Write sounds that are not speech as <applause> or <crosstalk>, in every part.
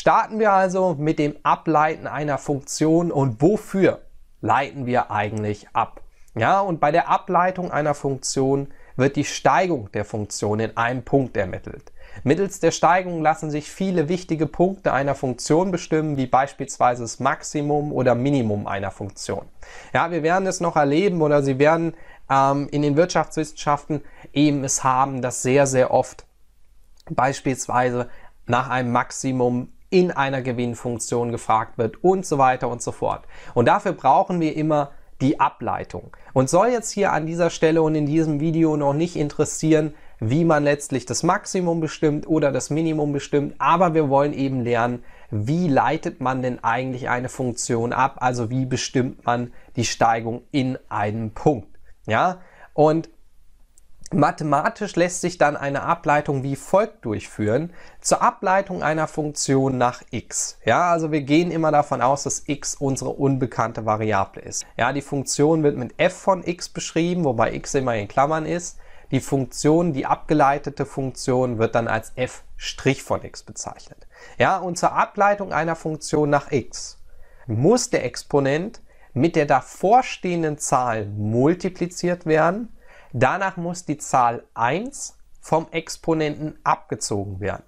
Starten wir also mit dem Ableiten einer Funktion und wofür leiten wir eigentlich ab? Ja, und bei der Ableitung einer Funktion wird die Steigung der Funktion in einem Punkt ermittelt. Mittels der Steigung lassen sich viele wichtige Punkte einer Funktion bestimmen, wie beispielsweise das Maximum oder Minimum einer Funktion. Ja, wir werden es noch erleben oder Sie werden ähm, in den Wirtschaftswissenschaften eben es haben, dass sehr, sehr oft beispielsweise nach einem Maximum in einer Gewinnfunktion gefragt wird und so weiter und so fort. Und dafür brauchen wir immer die Ableitung. Und soll jetzt hier an dieser Stelle und in diesem Video noch nicht interessieren, wie man letztlich das Maximum bestimmt oder das Minimum bestimmt, aber wir wollen eben lernen, wie leitet man denn eigentlich eine Funktion ab, also wie bestimmt man die Steigung in einem Punkt. Ja, und Mathematisch lässt sich dann eine Ableitung wie folgt durchführen. Zur Ableitung einer Funktion nach x. Ja, also wir gehen immer davon aus, dass x unsere unbekannte Variable ist. Ja, die Funktion wird mit f von x beschrieben, wobei x immer in Klammern ist. Die Funktion, die abgeleitete Funktion wird dann als f' von x bezeichnet. Ja, und zur Ableitung einer Funktion nach x muss der Exponent mit der davorstehenden Zahl multipliziert werden Danach muss die Zahl 1 vom Exponenten abgezogen werden.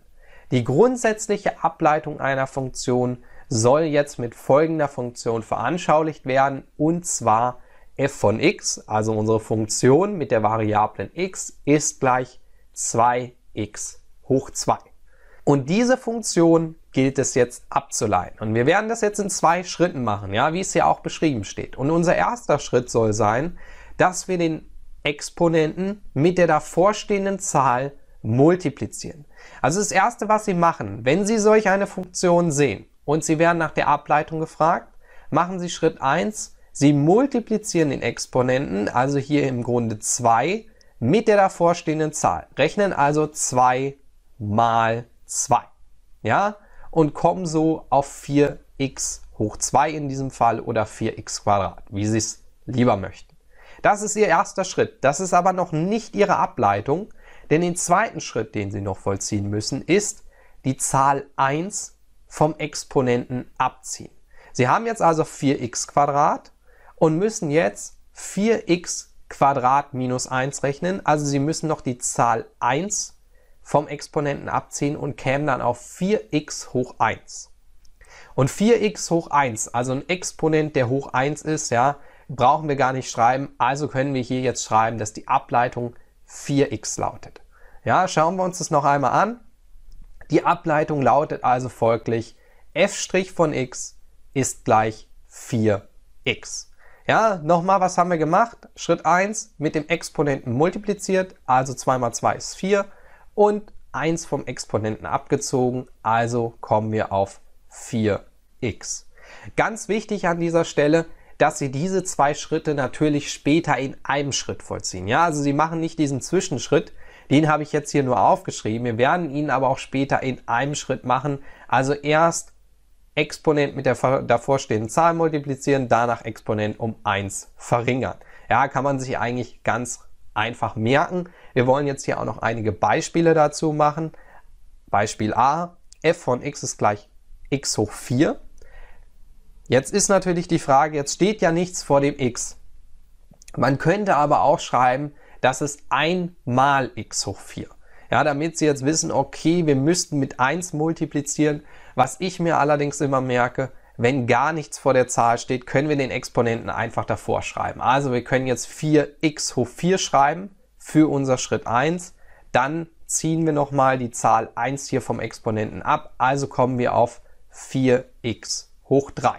Die grundsätzliche Ableitung einer Funktion soll jetzt mit folgender Funktion veranschaulicht werden, und zwar f von x, also unsere Funktion mit der Variablen x, ist gleich 2x hoch 2. Und diese Funktion gilt es jetzt abzuleiten. Und wir werden das jetzt in zwei Schritten machen, ja, wie es hier auch beschrieben steht. Und unser erster Schritt soll sein, dass wir den Exponenten mit der davorstehenden Zahl multiplizieren. Also das Erste, was Sie machen, wenn Sie solch eine Funktion sehen und Sie werden nach der Ableitung gefragt, machen Sie Schritt 1, Sie multiplizieren den Exponenten, also hier im Grunde 2, mit der davorstehenden Zahl. Rechnen also 2 mal 2. Ja? Und kommen so auf 4x hoch 2 in diesem Fall oder 4x Quadrat, wie Sie es lieber möchten. Das ist ihr erster Schritt. Das ist aber noch nicht ihre Ableitung, denn den zweiten Schritt, den sie noch vollziehen müssen, ist die Zahl 1 vom Exponenten abziehen. Sie haben jetzt also 4x und müssen jetzt 4x minus 1 rechnen. Also Sie müssen noch die Zahl 1 vom Exponenten abziehen und kämen dann auf 4x hoch 1. Und 4x hoch 1, also ein Exponent, der hoch 1 ist, ja, brauchen wir gar nicht schreiben, also können wir hier jetzt schreiben, dass die Ableitung 4x lautet. Ja, schauen wir uns das noch einmal an. Die Ableitung lautet also folglich f' von x ist gleich 4x. Ja, nochmal, was haben wir gemacht? Schritt 1 mit dem Exponenten multipliziert, also 2 mal 2 ist 4 und 1 vom Exponenten abgezogen, also kommen wir auf 4x. Ganz wichtig an dieser Stelle, dass sie diese zwei Schritte natürlich später in einem Schritt vollziehen. Ja, also sie machen nicht diesen Zwischenschritt, den habe ich jetzt hier nur aufgeschrieben. Wir werden ihn aber auch später in einem Schritt machen. Also erst Exponent mit der davorstehenden Zahl multiplizieren, danach Exponent um 1 verringern. Ja, kann man sich eigentlich ganz einfach merken. Wir wollen jetzt hier auch noch einige Beispiele dazu machen. Beispiel a, f von x ist gleich x hoch 4. Jetzt ist natürlich die Frage, jetzt steht ja nichts vor dem x. Man könnte aber auch schreiben, das ist einmal x hoch 4. Ja, damit Sie jetzt wissen, okay, wir müssten mit 1 multiplizieren. Was ich mir allerdings immer merke, wenn gar nichts vor der Zahl steht, können wir den Exponenten einfach davor schreiben. Also wir können jetzt 4x hoch 4 schreiben für unser Schritt 1. Dann ziehen wir nochmal die Zahl 1 hier vom Exponenten ab. Also kommen wir auf 4x hoch 3.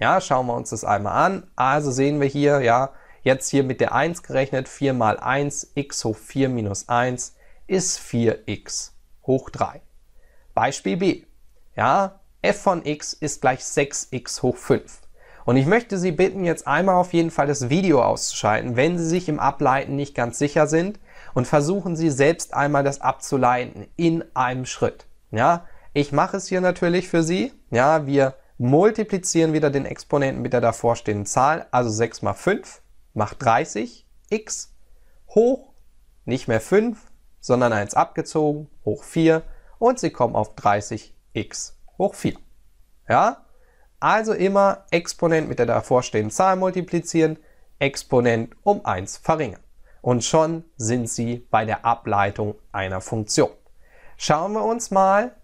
Ja, schauen wir uns das einmal an. Also sehen wir hier, ja, jetzt hier mit der 1 gerechnet, 4 mal 1, x hoch 4 minus 1 ist 4x hoch 3. Beispiel B. Ja, f von x ist gleich 6x hoch 5. Und ich möchte Sie bitten, jetzt einmal auf jeden Fall das Video auszuschalten, wenn Sie sich im Ableiten nicht ganz sicher sind und versuchen Sie selbst einmal das abzuleiten in einem Schritt. Ja, ich mache es hier natürlich für Sie. Ja, wir multiplizieren wieder den Exponenten mit der davorstehenden Zahl, also 6 mal 5 macht 30, x hoch, nicht mehr 5, sondern 1 abgezogen, hoch 4 und sie kommen auf 30x hoch 4. Ja? Also immer Exponent mit der davorstehenden Zahl multiplizieren, Exponent um 1 verringern. Und schon sind sie bei der Ableitung einer Funktion. Schauen wir uns mal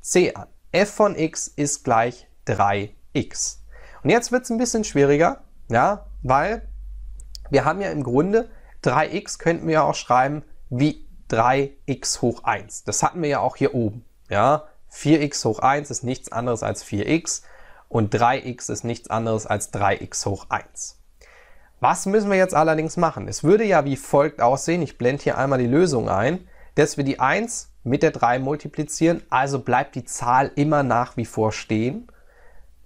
c an. f von x ist gleich 3x. Und jetzt wird es ein bisschen schwieriger, ja, weil wir haben ja im Grunde 3x könnten wir ja auch schreiben wie 3x hoch 1. Das hatten wir ja auch hier oben. Ja, 4x hoch 1 ist nichts anderes als 4x und 3x ist nichts anderes als 3x hoch 1. Was müssen wir jetzt allerdings machen? Es würde ja wie folgt aussehen. Ich blende hier einmal die Lösung ein, dass wir die 1 mit der 3 multiplizieren. Also bleibt die Zahl immer nach wie vor stehen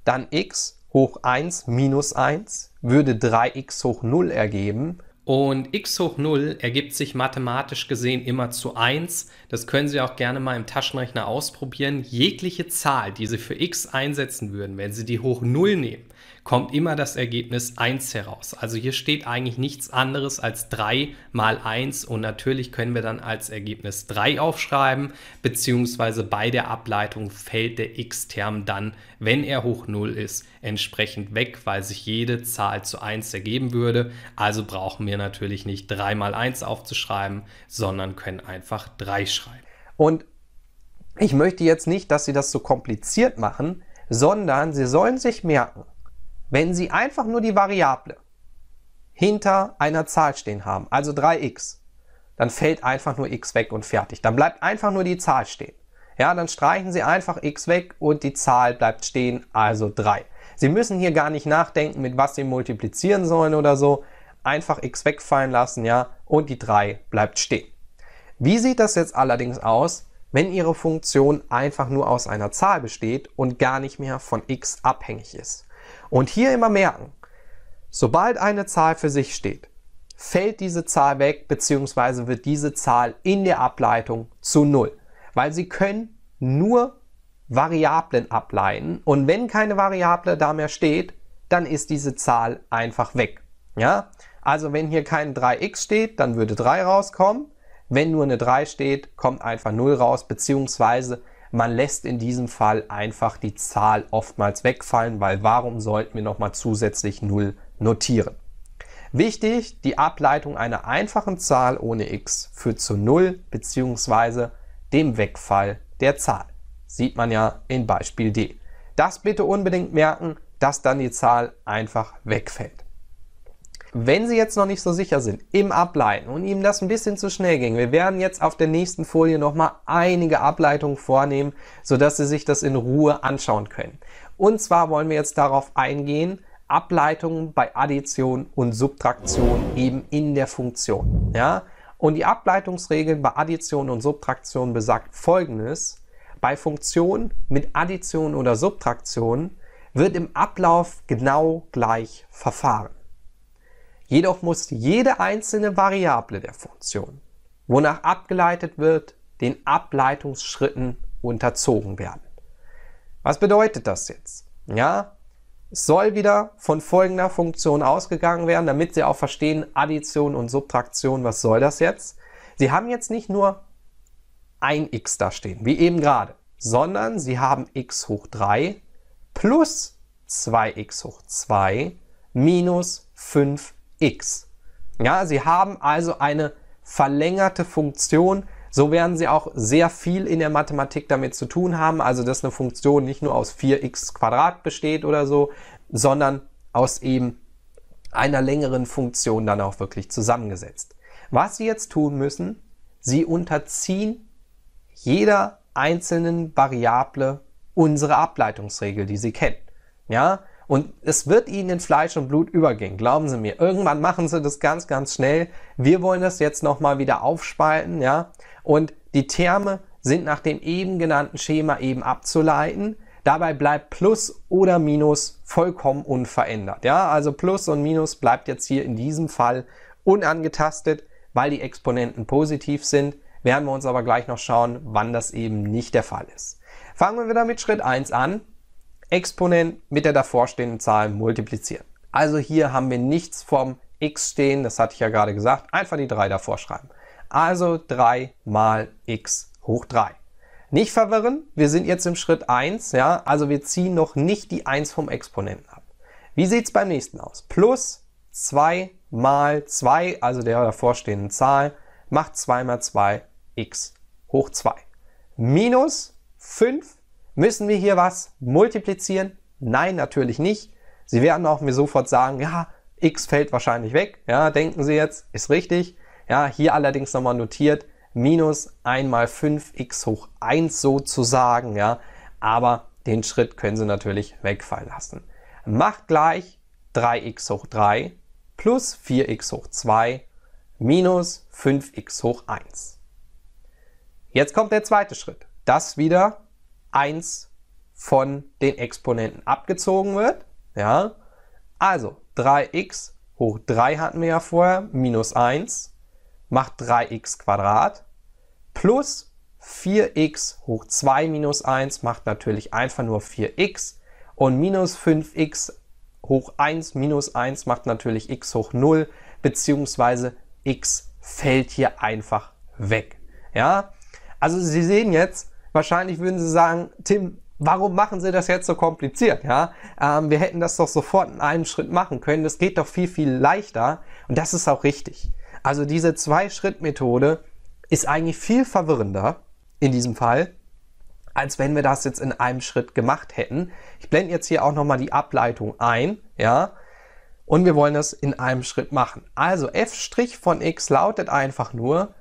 dann x hoch 1 minus 1 würde 3x hoch 0 ergeben. Und x hoch 0 ergibt sich mathematisch gesehen immer zu 1. Das können Sie auch gerne mal im Taschenrechner ausprobieren. Jegliche Zahl, die Sie für x einsetzen würden, wenn Sie die hoch 0 nehmen, kommt immer das Ergebnis 1 heraus. Also hier steht eigentlich nichts anderes als 3 mal 1 und natürlich können wir dann als Ergebnis 3 aufschreiben, beziehungsweise bei der Ableitung fällt der x-Term dann, wenn er hoch 0 ist, entsprechend weg, weil sich jede Zahl zu 1 ergeben würde. Also brauchen wir natürlich nicht 3 mal 1 aufzuschreiben, sondern können einfach 3 schreiben. Und ich möchte jetzt nicht, dass Sie das so kompliziert machen, sondern Sie sollen sich merken, wenn Sie einfach nur die Variable hinter einer Zahl stehen haben, also 3x, dann fällt einfach nur x weg und fertig. Dann bleibt einfach nur die Zahl stehen. Ja, dann streichen Sie einfach x weg und die Zahl bleibt stehen, also 3. Sie müssen hier gar nicht nachdenken, mit was Sie multiplizieren sollen oder so. Einfach x wegfallen lassen, ja, und die 3 bleibt stehen. Wie sieht das jetzt allerdings aus, wenn Ihre Funktion einfach nur aus einer Zahl besteht und gar nicht mehr von x abhängig ist? Und hier immer merken, sobald eine Zahl für sich steht, fällt diese Zahl weg bzw. wird diese Zahl in der Ableitung zu 0, weil Sie können nur Variablen ableiten und wenn keine Variable da mehr steht, dann ist diese Zahl einfach weg. Ja? Also wenn hier kein 3x steht, dann würde 3 rauskommen. Wenn nur eine 3 steht, kommt einfach 0 raus, beziehungsweise man lässt in diesem Fall einfach die Zahl oftmals wegfallen, weil warum sollten wir nochmal zusätzlich 0 notieren? Wichtig, die Ableitung einer einfachen Zahl ohne x führt zu 0 bzw. dem Wegfall der Zahl. Sieht man ja in Beispiel D. Das bitte unbedingt merken, dass dann die Zahl einfach wegfällt. Wenn Sie jetzt noch nicht so sicher sind im Ableiten und Ihnen das ein bisschen zu schnell ging, wir werden jetzt auf der nächsten Folie nochmal einige Ableitungen vornehmen, sodass Sie sich das in Ruhe anschauen können. Und zwar wollen wir jetzt darauf eingehen, Ableitungen bei Addition und Subtraktion eben in der Funktion. Ja? Und die Ableitungsregeln bei Addition und Subtraktion besagt folgendes. Bei Funktion mit Addition oder Subtraktion wird im Ablauf genau gleich verfahren. Jedoch muss jede einzelne Variable der Funktion, wonach abgeleitet wird, den Ableitungsschritten unterzogen werden. Was bedeutet das jetzt? Ja, es soll wieder von folgender Funktion ausgegangen werden, damit Sie auch verstehen, Addition und Subtraktion, was soll das jetzt? Sie haben jetzt nicht nur ein x da stehen, wie eben gerade, sondern Sie haben x hoch 3 plus 2x hoch 2 minus 5 x. Ja, sie haben also eine verlängerte Funktion. So werden sie auch sehr viel in der Mathematik damit zu tun haben. Also, dass eine Funktion nicht nur aus 4x besteht oder so, sondern aus eben einer längeren Funktion dann auch wirklich zusammengesetzt. Was sie jetzt tun müssen, sie unterziehen jeder einzelnen Variable unsere Ableitungsregel, die sie kennen. Ja, und es wird ihnen in Fleisch und Blut übergehen, glauben Sie mir. Irgendwann machen sie das ganz, ganz schnell. Wir wollen das jetzt nochmal wieder aufspalten, ja. Und die Terme sind nach dem eben genannten Schema eben abzuleiten. Dabei bleibt Plus oder Minus vollkommen unverändert. Ja, also Plus und Minus bleibt jetzt hier in diesem Fall unangetastet, weil die Exponenten positiv sind. Werden wir uns aber gleich noch schauen, wann das eben nicht der Fall ist. Fangen wir wieder mit Schritt 1 an. Exponent mit der davorstehenden Zahl multiplizieren. Also hier haben wir nichts vom x stehen, das hatte ich ja gerade gesagt, einfach die 3 davor schreiben. Also 3 mal x hoch 3. Nicht verwirren, wir sind jetzt im Schritt 1, ja, also wir ziehen noch nicht die 1 vom Exponenten ab. Wie sieht es beim nächsten aus? Plus 2 mal 2, also der davorstehenden Zahl, macht 2 mal 2 x hoch 2. Minus 5 Müssen wir hier was multiplizieren? Nein, natürlich nicht. Sie werden auch mir sofort sagen, ja, x fällt wahrscheinlich weg. Ja, denken Sie jetzt, ist richtig. Ja, hier allerdings nochmal notiert, minus 1 mal 5x hoch 1 sozusagen. Ja, aber den Schritt können Sie natürlich wegfallen lassen. Macht gleich 3x hoch 3 plus 4x hoch 2 minus 5x hoch 1. Jetzt kommt der zweite Schritt. Das wieder 1 von den Exponenten abgezogen wird. Ja? Also 3x hoch 3 hatten wir ja vorher, minus 1, macht 3x Quadrat plus 4x hoch 2 minus 1 macht natürlich einfach nur 4x und minus 5x hoch 1 minus 1 macht natürlich x hoch 0 beziehungsweise x fällt hier einfach weg. Ja, also Sie sehen jetzt, wahrscheinlich würden sie sagen, Tim, warum machen sie das jetzt so kompliziert? Ja, ähm, wir hätten das doch sofort in einem Schritt machen können. Das geht doch viel, viel leichter. Und das ist auch richtig. Also diese Zwei-Schritt-Methode ist eigentlich viel verwirrender in diesem Fall, als wenn wir das jetzt in einem Schritt gemacht hätten. Ich blende jetzt hier auch nochmal die Ableitung ein. Ja, und wir wollen das in einem Schritt machen. Also f' von x lautet einfach nur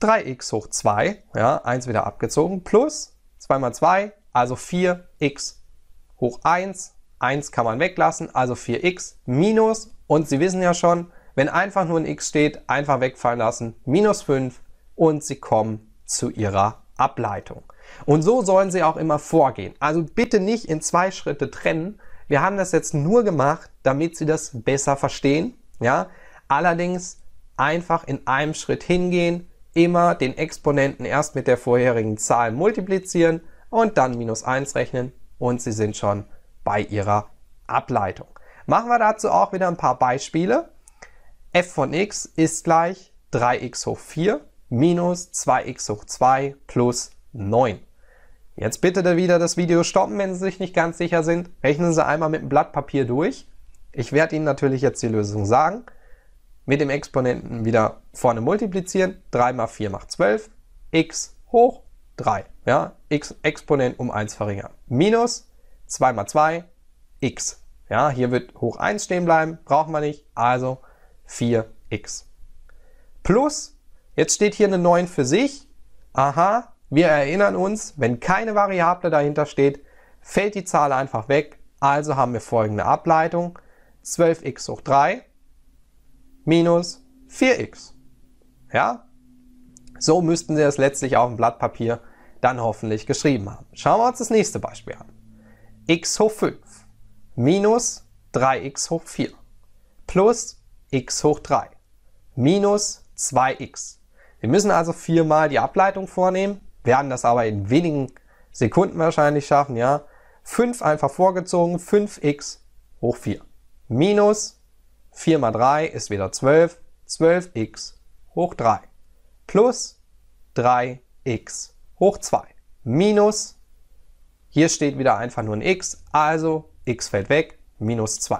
3x hoch 2, ja, 1 wieder abgezogen, plus 2 mal 2, also 4x hoch 1, 1 kann man weglassen, also 4x minus, und Sie wissen ja schon, wenn einfach nur ein x steht, einfach wegfallen lassen, minus 5 und Sie kommen zu Ihrer Ableitung. Und so sollen Sie auch immer vorgehen. Also bitte nicht in zwei Schritte trennen. Wir haben das jetzt nur gemacht, damit Sie das besser verstehen. Ja? Allerdings einfach in einem Schritt hingehen, immer den Exponenten erst mit der vorherigen Zahl multiplizieren und dann minus 1 rechnen und Sie sind schon bei Ihrer Ableitung. Machen wir dazu auch wieder ein paar Beispiele. f von x ist gleich 3x hoch 4 minus 2x hoch 2 plus 9. Jetzt bitte wieder das Video stoppen, wenn Sie sich nicht ganz sicher sind. Rechnen Sie einmal mit einem Blatt Papier durch. Ich werde Ihnen natürlich jetzt die Lösung sagen mit dem Exponenten wieder vorne multiplizieren. 3 mal 4 macht 12. x hoch 3. Ja, x Exponent um 1 verringern. Minus 2 mal 2 x. Ja, hier wird hoch 1 stehen bleiben, brauchen wir nicht. Also 4x. Plus, jetzt steht hier eine 9 für sich. Aha, wir erinnern uns, wenn keine Variable dahinter steht, fällt die Zahl einfach weg. Also haben wir folgende Ableitung. 12x hoch 3 minus 4x. Ja? So müssten Sie es letztlich auf dem Blatt Papier dann hoffentlich geschrieben haben. Schauen wir uns das nächste Beispiel an. x hoch 5 minus 3x hoch 4 plus x hoch 3 minus 2x. Wir müssen also viermal die Ableitung vornehmen, werden das aber in wenigen Sekunden wahrscheinlich schaffen, ja. 5 einfach vorgezogen, 5x hoch 4 minus 2x. 4 mal 3 ist wieder 12. 12x hoch 3 plus 3x hoch 2 minus, hier steht wieder einfach nur ein x, also x fällt weg, minus 2.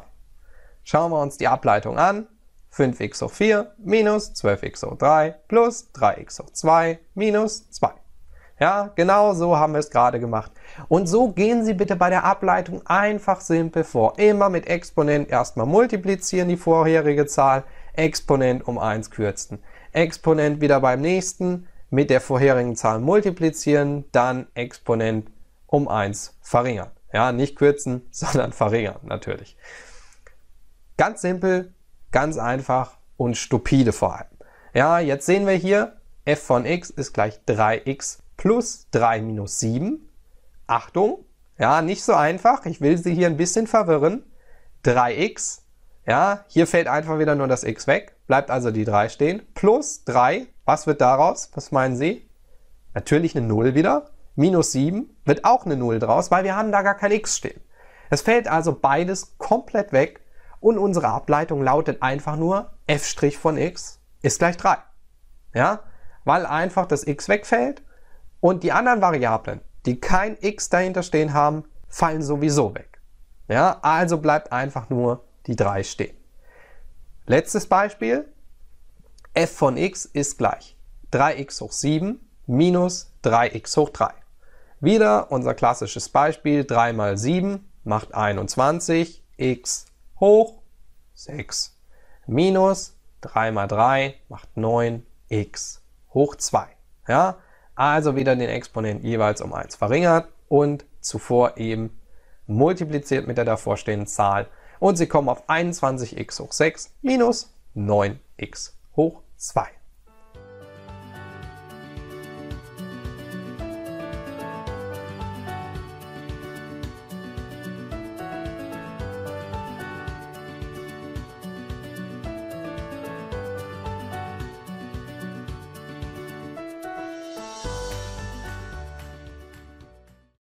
Schauen wir uns die Ableitung an. 5x hoch 4 minus 12x hoch 3 plus 3x hoch 2 minus 2. Ja, genau so haben wir es gerade gemacht. Und so gehen Sie bitte bei der Ableitung einfach simpel vor. Immer mit Exponent erstmal multiplizieren die vorherige Zahl, Exponent um 1 kürzen. Exponent wieder beim nächsten mit der vorherigen Zahl multiplizieren, dann Exponent um 1 verringern. Ja, nicht kürzen, <laughs> sondern verringern natürlich. Ganz simpel, ganz einfach und stupide vor allem. Ja, jetzt sehen wir hier, f von x ist gleich 3x plus 3 minus 7. Achtung, ja, nicht so einfach. Ich will Sie hier ein bisschen verwirren. 3x, ja, hier fällt einfach wieder nur das x weg. Bleibt also die 3 stehen. Plus 3, was wird daraus? Was meinen Sie? Natürlich eine 0 wieder. Minus 7 wird auch eine 0 draus, weil wir haben da gar kein x stehen. Es fällt also beides komplett weg und unsere Ableitung lautet einfach nur f' von x ist gleich 3. Ja, weil einfach das x wegfällt und die anderen Variablen, die kein x dahinter stehen haben, fallen sowieso weg. Ja, also bleibt einfach nur die 3 stehen. Letztes Beispiel. f von x ist gleich 3x hoch 7 minus 3x hoch 3. Wieder unser klassisches Beispiel. 3 mal 7 macht 21. x hoch 6 minus 3 mal 3 macht 9x hoch 2. Ja, also wieder den Exponenten jeweils um 1 verringert und zuvor eben multipliziert mit der davorstehenden Zahl. Und sie kommen auf 21x hoch 6 minus 9x hoch 2.